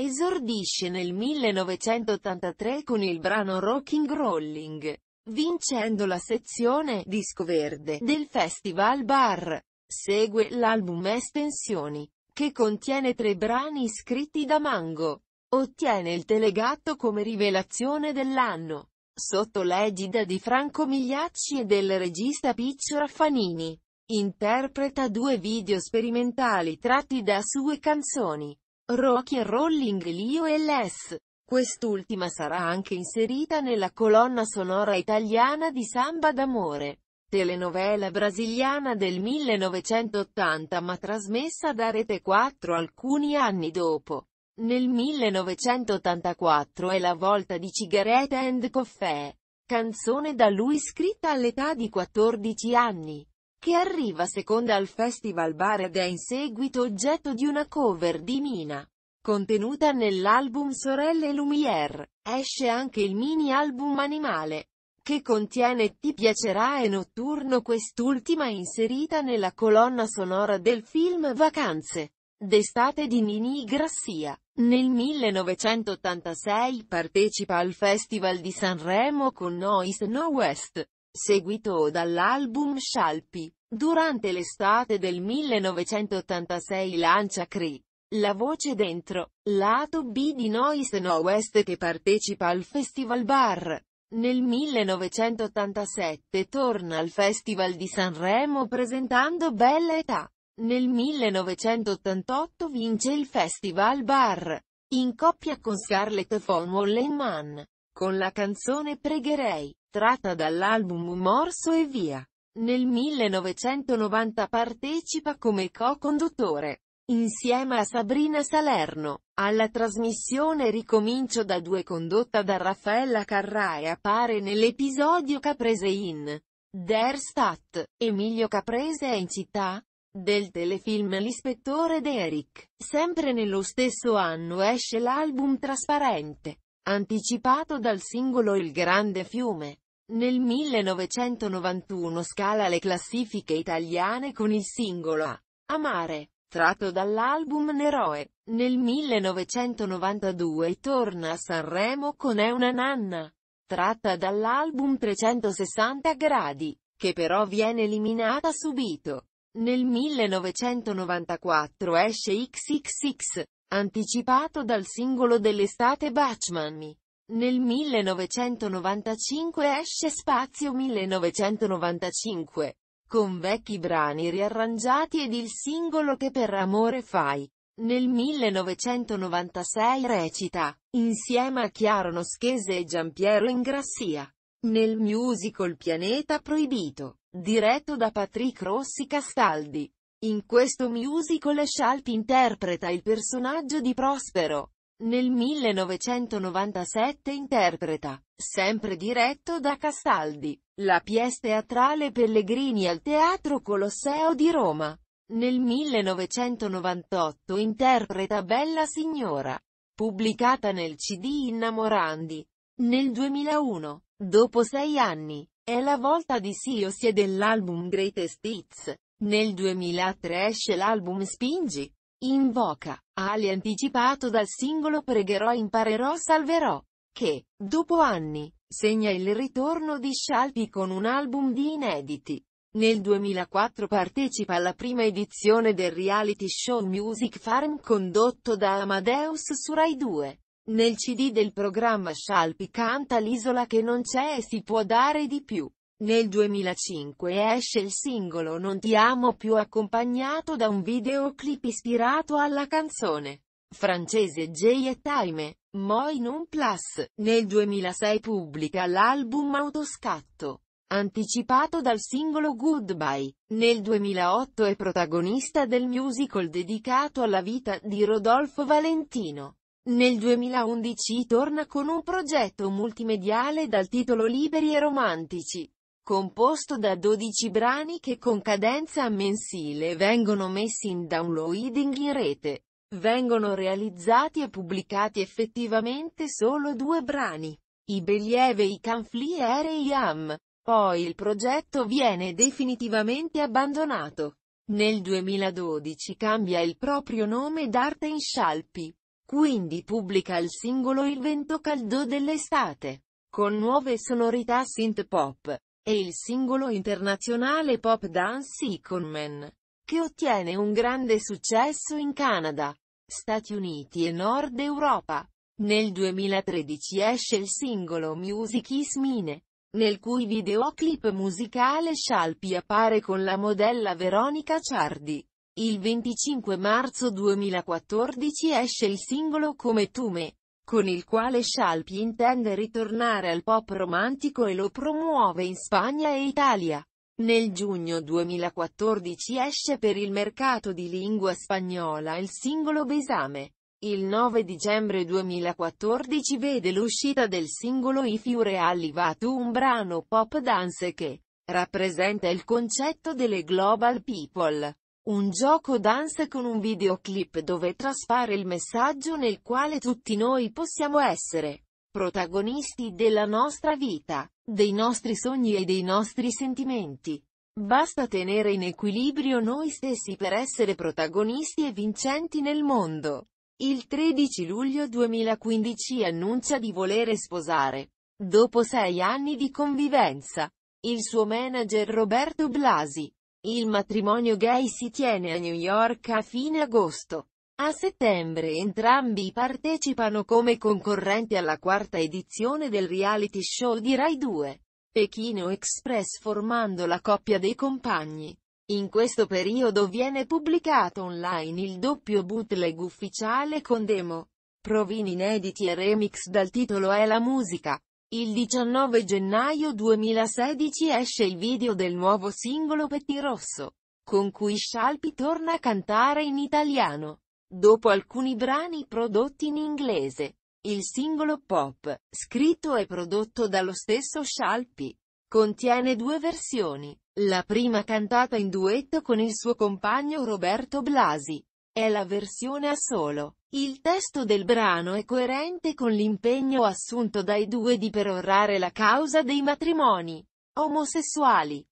Esordisce nel 1983 con il brano Rocking Rolling, vincendo la sezione Disco Verde del Festival Bar. Segue l'album Estensioni, che contiene tre brani scritti da Mango. Ottiene il Telegatto come rivelazione dell'anno, sotto l'egida di Franco Migliacci e del regista Piccio Raffanini. Interpreta due video sperimentali tratti da sue canzoni. Rocky Rolling Lio e Les. Quest'ultima sarà anche inserita nella colonna sonora italiana di Samba d'amore, telenovela brasiliana del 1980 ma trasmessa da Rete 4 alcuni anni dopo. Nel 1984 è la volta di Cigarette and Coffee, canzone da lui scritta all'età di 14 anni che arriva seconda al Festival Bar ed è in seguito oggetto di una cover di Mina, contenuta nell'album Sorelle Lumière. Esce anche il mini album Animale, che contiene Ti piacerà e Notturno quest'ultima inserita nella colonna sonora del film Vacanze d'estate di Nini Grassia. Nel 1986 partecipa al Festival di Sanremo con Noise No West, seguito dall'album Scialpi. Durante l'estate del 1986 lancia Cree. La voce dentro, lato B di Noise No West che partecipa al Festival Bar. Nel 1987 torna al Festival di Sanremo presentando Bella Età. Nel 1988 vince il Festival Bar, in coppia con Scarlett von Wollenmann, con la canzone Pregherei tratta dall'album Morso e via. Nel 1990 partecipa come co-conduttore, insieme a Sabrina Salerno, alla trasmissione Ricomincio da due condotta da Raffaella Carrà e appare nell'episodio Caprese in Der Stadt, Emilio Caprese è in città? Del telefilm L'ispettore Derek. Sempre nello stesso anno esce l'album Trasparente anticipato dal singolo Il Grande Fiume. Nel 1991 scala le classifiche italiane con il singolo A. Amare, tratto dall'album Neroe. Nel 1992 torna a Sanremo con È una nanna, tratta dall'album 360 gradi, che però viene eliminata subito. Nel 1994 esce XXX, anticipato dal singolo dell'estate Batchman Me. Nel 1995 esce Spazio 1995, con vecchi brani riarrangiati ed il singolo Che per amore fai. Nel 1996 recita, insieme a Chiaro Noschese e Giampiero Ingrassia, nel musical Pianeta Proibito, diretto da Patrick Rossi Castaldi. In questo musical Shalp interpreta il personaggio di Prospero. Nel 1997 interpreta, sempre diretto da Castaldi, la pièce teatrale Pellegrini al Teatro Colosseo di Roma. Nel 1998 interpreta Bella Signora, pubblicata nel CD Innamorandi. Nel 2001, dopo sei anni, è la volta di Sio sia dell'album Greatest Hits, nel 2003 esce l'album Spingi. Invoca, Ali anticipato dal singolo Pregherò imparerò salverò, che, dopo anni, segna il ritorno di Scialpi con un album di inediti. Nel 2004 partecipa alla prima edizione del reality show Music Farm condotto da Amadeus su Rai 2. Nel CD del programma Scialpi canta l'isola che non c'è e si può dare di più. Nel 2005 esce il singolo Non ti amo più accompagnato da un videoclip ispirato alla canzone francese Jay e Time, Moi non plus. Nel 2006 pubblica l'album Autoscatto, anticipato dal singolo Goodbye. Nel 2008 è protagonista del musical dedicato alla vita di Rodolfo Valentino. Nel 2011 torna con un progetto multimediale dal titolo Liberi e Romantici, composto da 12 brani che con cadenza mensile vengono messi in downloading in rete. Vengono realizzati e pubblicati effettivamente solo due brani, i Believe i Canflier e i Am. Poi il progetto viene definitivamente abbandonato. Nel 2012 cambia il proprio nome d'arte in Scialpi, quindi pubblica il singolo Il vento caldo dell'estate, con nuove sonorità synth pop e il singolo internazionale pop dance Icon Man, che ottiene un grande successo in Canada, Stati Uniti e Nord Europa. Nel 2013 esce il singolo Music Is Mine, nel cui videoclip musicale Scialpi appare con la modella Veronica Ciardi. Il 25 marzo 2014 esce il singolo Come tu me, con il quale Scialpi intende ritornare al pop romantico e lo promuove in Spagna e Italia. Nel giugno 2014 esce per il mercato di lingua spagnola il singolo Besame. Il 9 dicembre 2014 vede l'uscita del singolo I Fiure Allivatu un brano pop dance che rappresenta il concetto delle global people. Un gioco dance con un videoclip dove traspare il messaggio nel quale tutti noi possiamo essere protagonisti della nostra vita, dei nostri sogni e dei nostri sentimenti. Basta tenere in equilibrio noi stessi per essere protagonisti e vincenti nel mondo. Il 13 luglio 2015 annuncia di volere sposare. Dopo sei anni di convivenza, il suo manager Roberto Blasi, il matrimonio gay si tiene a New York a fine agosto. A settembre entrambi partecipano come concorrenti alla quarta edizione del reality show di Rai 2. Pechino Express formando la coppia dei compagni. In questo periodo viene pubblicato online il doppio bootleg ufficiale con demo, provini inediti e remix dal titolo è la musica. Il 19 gennaio 2016 esce il video del nuovo singolo Rosso, con cui Scialpi torna a cantare in italiano. Dopo alcuni brani prodotti in inglese, il singolo pop, scritto e prodotto dallo stesso Scialpi, contiene due versioni. La prima cantata in duetto con il suo compagno Roberto Blasi, è la versione a solo il testo del brano è coerente con l'impegno assunto dai due di perorare la causa dei matrimoni omosessuali.